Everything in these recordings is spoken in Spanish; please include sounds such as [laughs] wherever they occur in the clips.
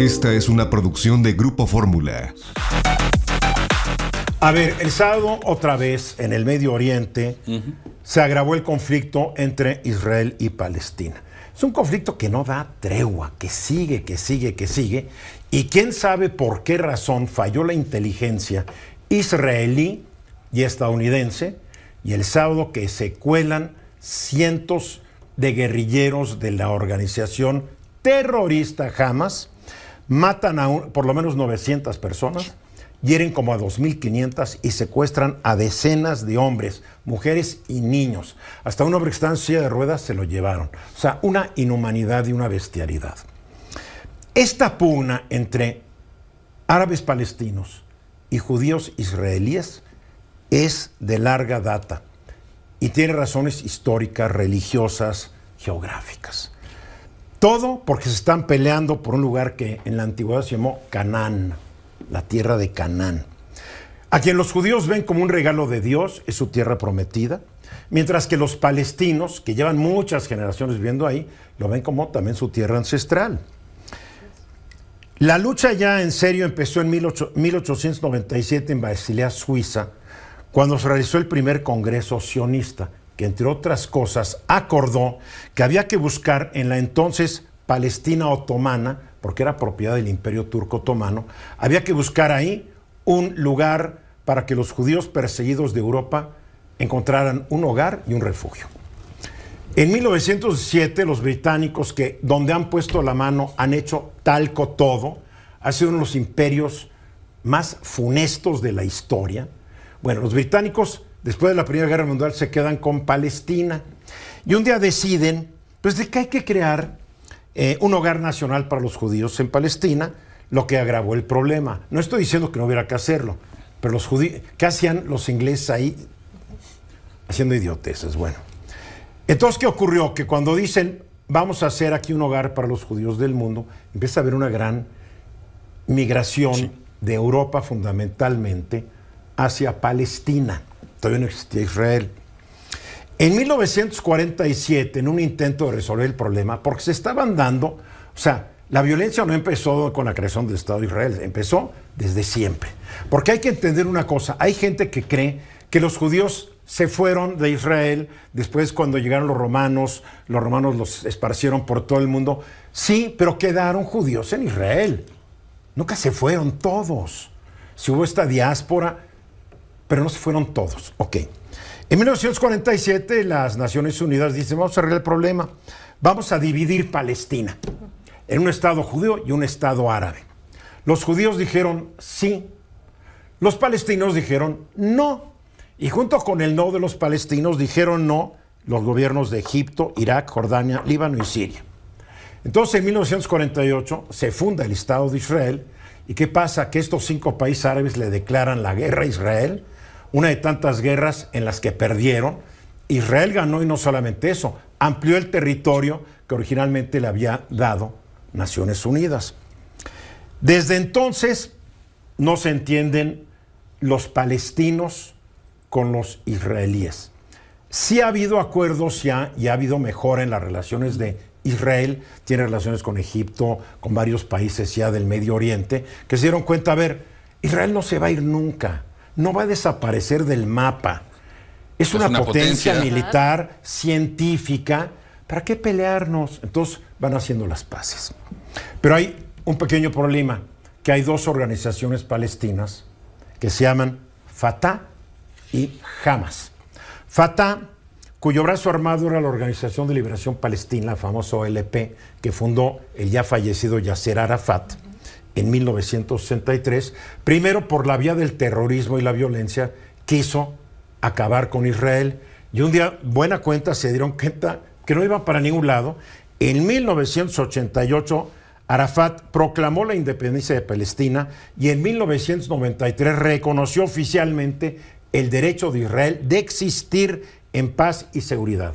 Esta es una producción de Grupo Fórmula. A ver, el sábado otra vez en el Medio Oriente se agravó el conflicto entre Israel y Palestina. Es un conflicto que no da tregua, que sigue, que sigue, que sigue. Y quién sabe por qué razón falló la inteligencia israelí y estadounidense. Y el sábado que se cuelan cientos de guerrilleros de la organización terrorista Hamas matan a por lo menos 900 personas, hieren como a 2.500 y secuestran a decenas de hombres, mujeres y niños. Hasta un hombre que en silla de ruedas se lo llevaron. O sea, una inhumanidad y una bestialidad. Esta pugna entre árabes palestinos y judíos israelíes es de larga data y tiene razones históricas, religiosas, geográficas. Todo porque se están peleando por un lugar que en la antigüedad se llamó Canaán, la tierra de Canaán. A quien los judíos ven como un regalo de Dios es su tierra prometida, mientras que los palestinos, que llevan muchas generaciones viviendo ahí, lo ven como también su tierra ancestral. La lucha ya en serio empezó en 1897 en Basilea, Suiza, cuando se realizó el primer congreso sionista entre otras cosas acordó que había que buscar en la entonces Palestina otomana, porque era propiedad del imperio turco otomano, había que buscar ahí un lugar para que los judíos perseguidos de Europa encontraran un hogar y un refugio. En 1907 los británicos que donde han puesto la mano han hecho talco todo, ha sido uno de los imperios más funestos de la historia. Bueno, los británicos después de la Primera Guerra Mundial, se quedan con Palestina. Y un día deciden, pues, de que hay que crear eh, un hogar nacional para los judíos en Palestina, lo que agravó el problema. No estoy diciendo que no hubiera que hacerlo, pero los judíos, ¿qué hacían los ingleses ahí? Haciendo idioteces, bueno. Entonces, ¿qué ocurrió? Que cuando dicen, vamos a hacer aquí un hogar para los judíos del mundo, empieza a haber una gran migración de Europa fundamentalmente hacia Palestina. Todavía no existía Israel. En 1947, en un intento de resolver el problema, porque se estaban dando, o sea, la violencia no empezó con la creación del Estado de Israel, empezó desde siempre. Porque hay que entender una cosa, hay gente que cree que los judíos se fueron de Israel, después cuando llegaron los romanos, los romanos los esparcieron por todo el mundo. Sí, pero quedaron judíos en Israel. Nunca se fueron todos. Si hubo esta diáspora pero no se fueron todos. Ok. En 1947 las Naciones Unidas dicen, vamos a arreglar el problema, vamos a dividir Palestina en un Estado judío y un Estado árabe. Los judíos dijeron sí, los palestinos dijeron no, y junto con el no de los palestinos dijeron no los gobiernos de Egipto, Irak, Jordania, Líbano y Siria. Entonces en 1948 se funda el Estado de Israel, ¿Y qué pasa? Que estos cinco países árabes le declaran la guerra a Israel una de tantas guerras en las que perdieron. Israel ganó y no solamente eso, amplió el territorio que originalmente le había dado Naciones Unidas. Desde entonces no se entienden los palestinos con los israelíes. Sí ha habido acuerdos ya y ha habido mejora en las relaciones de Israel, tiene relaciones con Egipto, con varios países ya del Medio Oriente, que se dieron cuenta, a ver, Israel no se va a ir nunca no va a desaparecer del mapa. Es, una, potencia, militar, científica. ¿Para qué pelearnos? Entonces van haciendo las paces. Pero hay un pequeño problema, que hay dos organizaciones palestinas que se llaman Fatah y Hamas. Fatah, cuyo brazo armado era la Organización de Liberación Palestina, la famosa OLP, que fundó el ya fallecido Yasser Arafat en 1963, primero por la vía del terrorismo y la violencia, quiso acabar con Israel. Y un día, buena cuenta, se dieron cuenta que no iban para ningún lado. En 1988, Arafat proclamó la independencia de Palestina y en 1993 reconoció oficialmente el derecho de Israel de existir en paz y seguridad.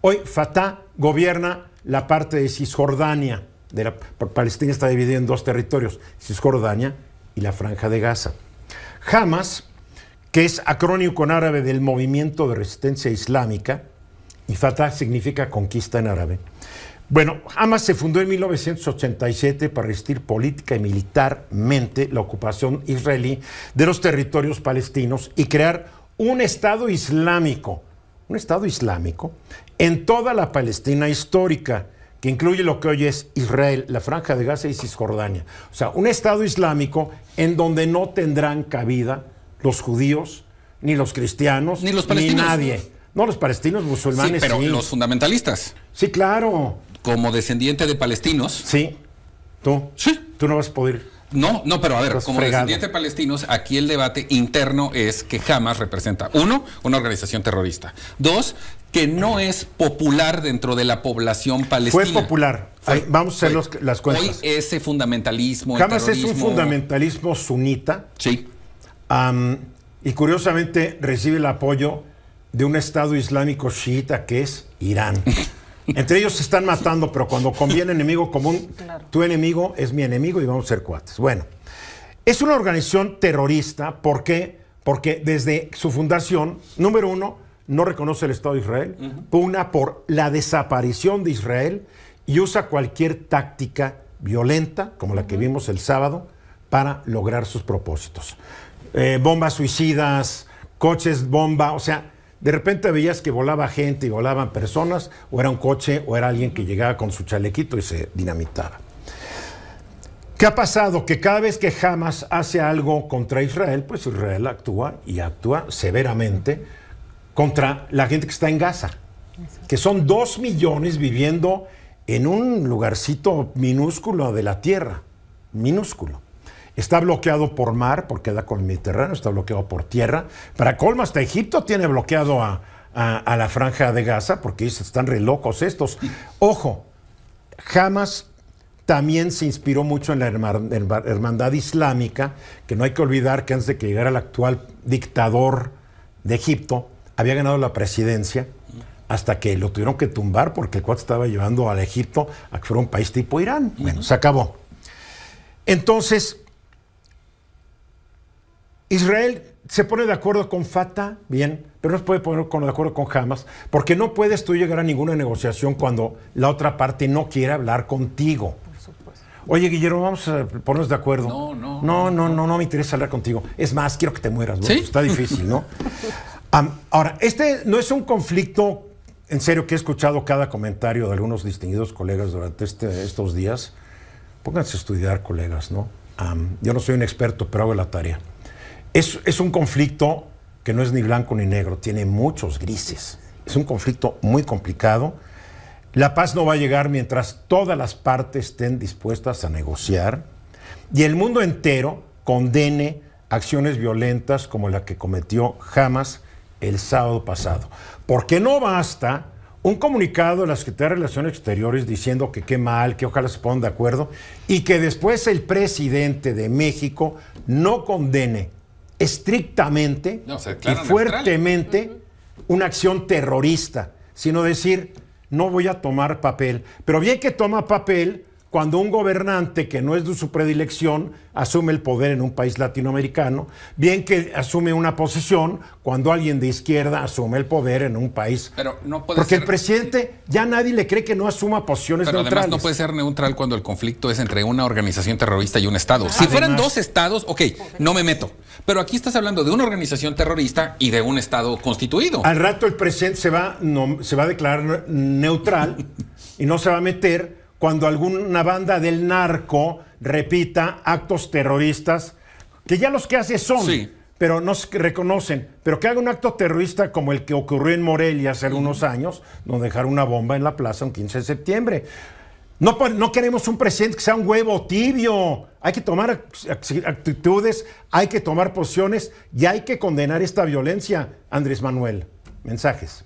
Hoy Fatah gobierna la parte de Cisjordania Palestina está dividida en dos territorios, Cisjordania y la Franja de Gaza. Hamas, que es acrónimo en árabe del Movimiento de Resistencia Islámica, y Fatah significa conquista en árabe. Bueno, Hamas se fundó en 1987 para resistir política y militarmente la ocupación israelí de los territorios palestinos y crear un Estado islámico, un Estado islámico en toda la Palestina histórica que incluye lo que hoy es Israel, la Franja de Gaza y Cisjordania. O sea, un Estado islámico en donde no tendrán cabida los judíos, ni los cristianos, ni, los nadie. No los palestinos, musulmanes. Sí, pero los fundamentalistas. Sí, claro. Como descendiente de palestinos. Sí. ¿Tú? Sí. Tú no vas a poder no, no, pero a ver, como de palestinos, aquí el debate interno es que jamás representa, uno, una organización terrorista. Dos, que no es popular dentro de la población palestina. Fue popular. Vamos a hacer las cuentas. Hoy ese fundamentalismo. Jamás es un fundamentalismo sunita. Sí. y curiosamente recibe el apoyo de un Estado islámico chiita que es Irán. [laughs] Entre ellos se están matando, pero cuando conviene enemigo común, [laughs] tu enemigo es mi enemigo y vamos a ser cuates. Bueno, es una organización terrorista. ¿Por qué? Porque desde su fundación, número uno, no reconoce el Estado de Israel, puna pugna por la desaparición de Israel y usa cualquier táctica violenta, como la que vimos el sábado, para lograr sus propósitos. Eh, bombas suicidas, coches bomba, o sea, de repente veías que volaba gente y volaban personas, o era un coche, o era alguien que llegaba con su chalequito y se dinamitaba. ¿Qué ha pasado? Que cada vez que Hamas hace algo contra Israel, pues Israel actúa y actúa severamente contra la gente que está en Gaza, que son dos millones viviendo en un lugarcito minúsculo de la Tierra, minúsculo. Está bloqueado por mar, porque da con el Mediterráneo, está bloqueado por tierra. Para colmo, hasta Egipto tiene bloqueado a, la franja de Gaza, porque están re locos estos. Ojo, Hamas también se inspiró mucho en la hermandad islámica, que no hay que olvidar que antes de que llegara el actual dictador de Egipto, había ganado la presidencia hasta que lo tuvieron que tumbar porque el estaba llevando al Egipto a que fuera un país tipo Irán. Bueno, se acabó. Entonces, Israel se pone de acuerdo con Fatah, bien, pero no se puede poner de acuerdo con Hamas, porque no puedes tú llegar a ninguna negociación cuando la otra parte no quiere hablar contigo. Oye, Guillermo, vamos a ponernos de acuerdo. No, no. No, no, no, no, me interesa hablar contigo. Es más, quiero que te mueras, Está difícil, ¿no? [laughs] ahora, este no es un conflicto, en serio que he escuchado cada comentario de algunos distinguidos colegas durante este, estos días. Pónganse a estudiar, colegas, ¿no? yo no soy un experto, pero hago la tarea. Es, es un conflicto que no es ni blanco ni negro, tiene muchos grises. Es un conflicto muy complicado. La paz no va a llegar mientras todas las partes estén dispuestas a negociar y el mundo entero condene acciones violentas como la que cometió Hamas el sábado pasado. Porque no basta un comunicado de la Secretaría de Relaciones Exteriores diciendo que qué mal, que ojalá se pongan de acuerdo y que después el presidente de México no condene estrictamente y fuertemente una acción terrorista, sino decir, no voy a tomar papel. Pero bien que toma papel cuando un gobernante que no es de su predilección asume el poder en un país latinoamericano, bien que asume una posición cuando alguien de izquierda asume el poder en un país. Pero no puede Porque el presidente ya nadie le cree que no asuma posiciones Pero neutrales. Además no puede ser neutral cuando el conflicto es entre una organización terrorista y un Estado. si fueran dos estados, ok, no me meto. Pero aquí estás hablando de una organización terrorista y de un Estado constituido. Al rato el presidente se va, se va a declarar neutral y no se va a meter cuando alguna banda del narco repita actos terroristas, que ya los que hace son, pero no se reconocen. Pero que haga un acto terrorista como el que ocurrió en Morelia hace algunos años, donde dejaron una bomba en la plaza un 15 de septiembre. No, no queremos un presidente que sea un huevo tibio. Hay que tomar actitudes, hay que tomar posiciones y hay que condenar esta violencia, Andrés Manuel. Mensajes.